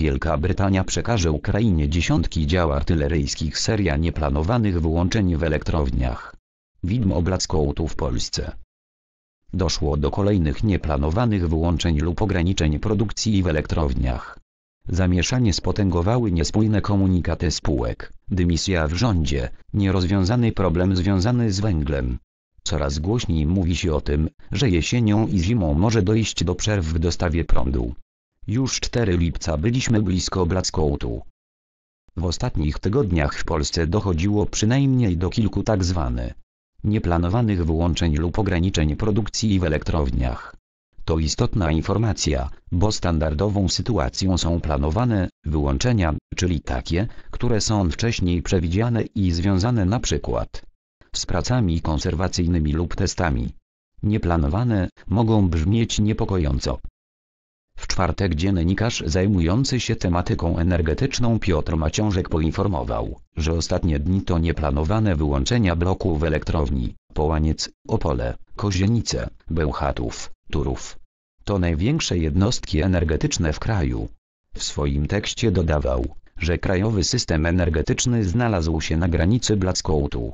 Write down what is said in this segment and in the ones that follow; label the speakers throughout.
Speaker 1: Wielka Brytania przekaże Ukrainie dziesiątki dział artyleryjskich seria nieplanowanych wyłączeń w elektrowniach. Widmo Blackoutu w Polsce. Doszło do kolejnych nieplanowanych wyłączeń lub ograniczeń produkcji w elektrowniach. Zamieszanie spotęgowały niespójne komunikaty spółek, dymisja w rządzie, nierozwiązany problem związany z węglem. Coraz głośniej mówi się o tym, że jesienią i zimą może dojść do przerw w dostawie prądu. Już 4 lipca byliśmy blisko blackoutu. W ostatnich tygodniach w Polsce dochodziło przynajmniej do kilku tak zwanych nieplanowanych wyłączeń lub ograniczeń produkcji w elektrowniach. To istotna informacja, bo standardową sytuacją są planowane wyłączenia, czyli takie, które są wcześniej przewidziane i związane na przykład z pracami konserwacyjnymi lub testami. Nieplanowane mogą brzmieć niepokojąco. W czwartek dziennikarz zajmujący się tematyką energetyczną Piotr Maciążek poinformował, że ostatnie dni to nieplanowane wyłączenia bloków elektrowni, Połaniec, Opole, Kozienice, Bełchatów, Turów. To największe jednostki energetyczne w kraju. W swoim tekście dodawał, że krajowy system energetyczny znalazł się na granicy blackooutu.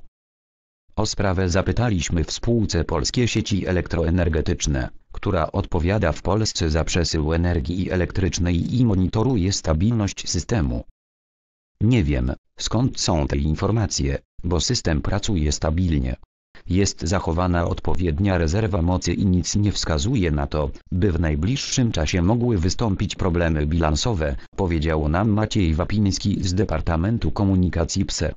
Speaker 1: O sprawę zapytaliśmy w spółce Polskie Sieci Elektroenergetyczne, która odpowiada w Polsce za przesył energii elektrycznej i monitoruje stabilność systemu. Nie wiem, skąd są te informacje, bo system pracuje stabilnie. Jest zachowana odpowiednia rezerwa mocy i nic nie wskazuje na to, by w najbliższym czasie mogły wystąpić problemy bilansowe, powiedział nam Maciej Wapiński z Departamentu Komunikacji PSE.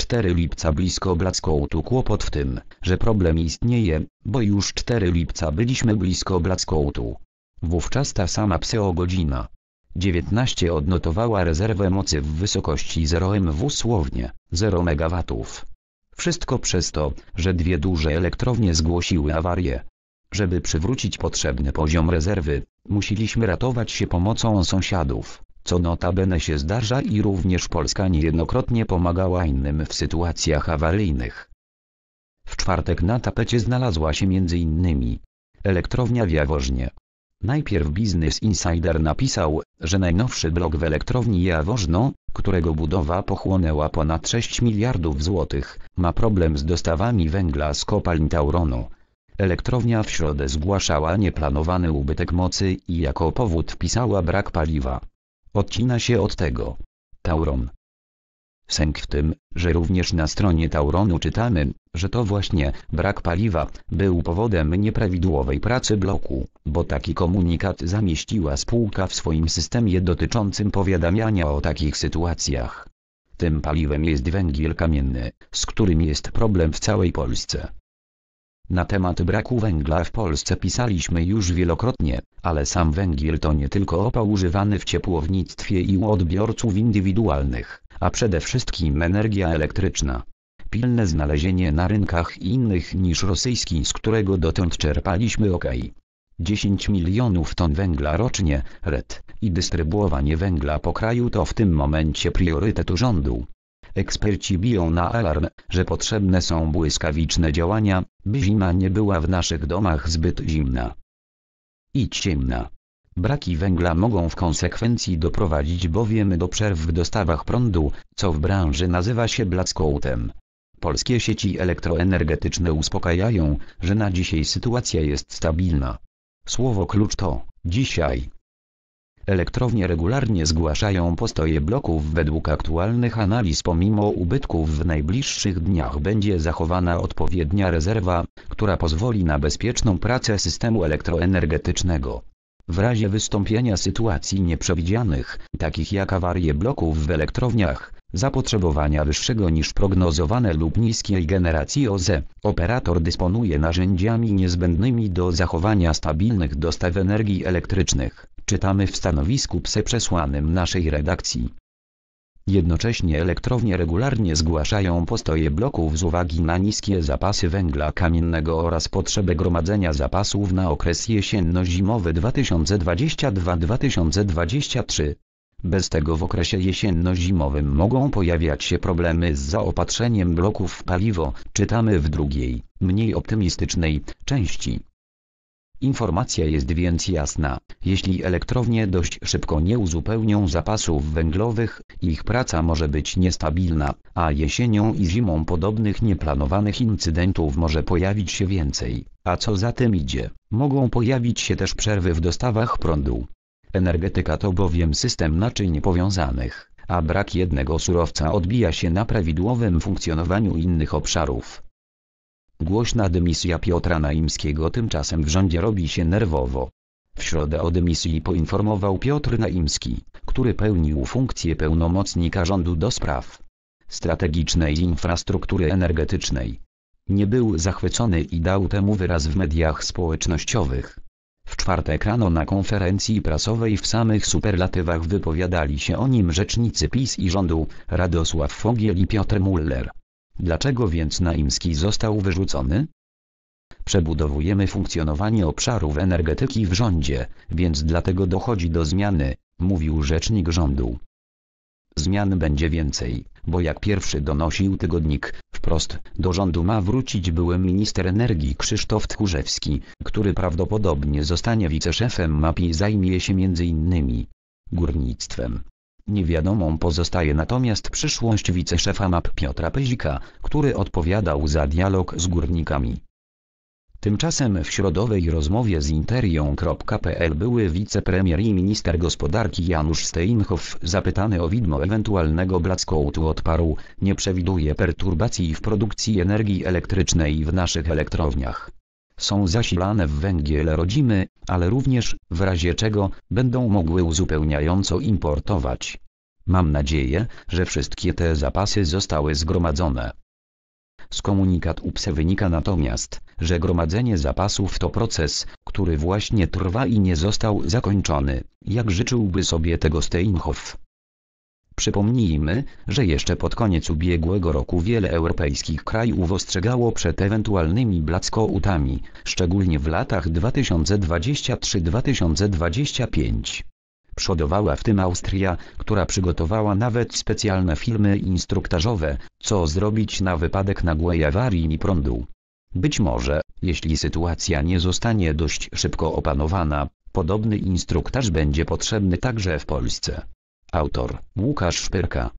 Speaker 1: 4 lipca blisko Blackołtu Kłopot w tym, że problem istnieje, bo już 4 lipca byliśmy blisko Blackołtu. Wówczas ta sama pseo godzina. 19 odnotowała rezerwę mocy w wysokości 0 MW słownie, 0 MW. Wszystko przez to, że dwie duże elektrownie zgłosiły awarię. Żeby przywrócić potrzebny poziom rezerwy, musieliśmy ratować się pomocą sąsiadów co notabene się zdarza i również Polska niejednokrotnie pomagała innym w sytuacjach awaryjnych. W czwartek na tapecie znalazła się m.in. elektrownia w Jaworznie. Najpierw Business Insider napisał, że najnowszy blok w elektrowni Jaworzno, którego budowa pochłonęła ponad 6 miliardów złotych, ma problem z dostawami węgla z kopalń Tauronu. Elektrownia w środę zgłaszała nieplanowany ubytek mocy i jako powód wpisała brak paliwa odcina się od tego. Tauron. Sęk w tym, że również na stronie Tauronu czytamy, że to właśnie brak paliwa był powodem nieprawidłowej pracy bloku, bo taki komunikat zamieściła spółka w swoim systemie dotyczącym powiadamiania o takich sytuacjach. Tym paliwem jest węgiel kamienny, z którym jest problem w całej Polsce. Na temat braku węgla w Polsce pisaliśmy już wielokrotnie, ale sam węgiel to nie tylko opał używany w ciepłownictwie i u odbiorców indywidualnych, a przede wszystkim energia elektryczna. Pilne znalezienie na rynkach innych niż rosyjski, z którego dotąd czerpaliśmy ok. 10 milionów ton węgla rocznie, RED, i dystrybuowanie węgla po kraju to w tym momencie priorytet rządu. Eksperci biją na alarm, że potrzebne są błyskawiczne działania, by zima nie była w naszych domach zbyt zimna i ciemna. Braki węgla mogą w konsekwencji doprowadzić bowiem do przerw w dostawach prądu, co w branży nazywa się blackoutem. Polskie sieci elektroenergetyczne uspokajają, że na dzisiaj sytuacja jest stabilna. Słowo klucz to dzisiaj. Elektrownie regularnie zgłaszają postoje bloków według aktualnych analiz pomimo ubytków w najbliższych dniach będzie zachowana odpowiednia rezerwa, która pozwoli na bezpieczną pracę systemu elektroenergetycznego. W razie wystąpienia sytuacji nieprzewidzianych, takich jak awarie bloków w elektrowniach, zapotrzebowania wyższego niż prognozowane lub niskiej generacji OZE, operator dysponuje narzędziami niezbędnymi do zachowania stabilnych dostaw energii elektrycznych. Czytamy w stanowisku PSE przesłanym naszej redakcji. Jednocześnie elektrownie regularnie zgłaszają postoje bloków z uwagi na niskie zapasy węgla kamiennego oraz potrzebę gromadzenia zapasów na okres jesienno-zimowy 2022-2023. Bez tego w okresie jesienno-zimowym mogą pojawiać się problemy z zaopatrzeniem bloków w paliwo, czytamy w drugiej, mniej optymistycznej części. Informacja jest więc jasna, jeśli elektrownie dość szybko nie uzupełnią zapasów węglowych, ich praca może być niestabilna, a jesienią i zimą podobnych nieplanowanych incydentów może pojawić się więcej, a co za tym idzie, mogą pojawić się też przerwy w dostawach prądu. Energetyka to bowiem system naczyń powiązanych, a brak jednego surowca odbija się na prawidłowym funkcjonowaniu innych obszarów. Głośna dymisja Piotra Naimskiego tymczasem w rządzie robi się nerwowo. W środę o dymisji poinformował Piotr Naimski, który pełnił funkcję pełnomocnika rządu do spraw strategicznej infrastruktury energetycznej. Nie był zachwycony i dał temu wyraz w mediach społecznościowych. W czwartek rano na konferencji prasowej w samych superlatywach wypowiadali się o nim rzecznicy PiS i rządu Radosław Fogiel i Piotr Muller. Dlaczego więc Naimski został wyrzucony? Przebudowujemy funkcjonowanie obszarów energetyki w rządzie, więc dlatego dochodzi do zmiany, mówił rzecznik rządu. Zmian będzie więcej, bo jak pierwszy donosił tygodnik, wprost do rządu ma wrócić były minister energii Krzysztof Tchórzewski, który prawdopodobnie zostanie wiceszefem MAPI i zajmie się m.in. górnictwem. Niewiadomą pozostaje natomiast przyszłość wiceszefa MAP Piotra Pyzika, który odpowiadał za dialog z górnikami. Tymczasem w środowej rozmowie z interią.pl były wicepremier i minister gospodarki Janusz Steinhoff zapytany o widmo ewentualnego blackoutu odparł, nie przewiduje perturbacji w produkcji energii elektrycznej w naszych elektrowniach są zasilane w węgiel rodzimy, ale również, w razie czego, będą mogły uzupełniająco importować. Mam nadzieję, że wszystkie te zapasy zostały zgromadzone. Z komunikat UPSE wynika natomiast, że gromadzenie zapasów to proces, który właśnie trwa i nie został zakończony, jak życzyłby sobie tego Steinhoff. Przypomnijmy, że jeszcze pod koniec ubiegłego roku wiele europejskich krajów ostrzegało przed ewentualnymi blackoutami, szczególnie w latach 2023-2025. Przodowała w tym Austria, która przygotowała nawet specjalne filmy instruktażowe, co zrobić na wypadek nagłej awarii prądu. Być może, jeśli sytuacja nie zostanie dość szybko opanowana, podobny instruktaż będzie potrzebny także w Polsce. Autor Łukasz Szpyrka.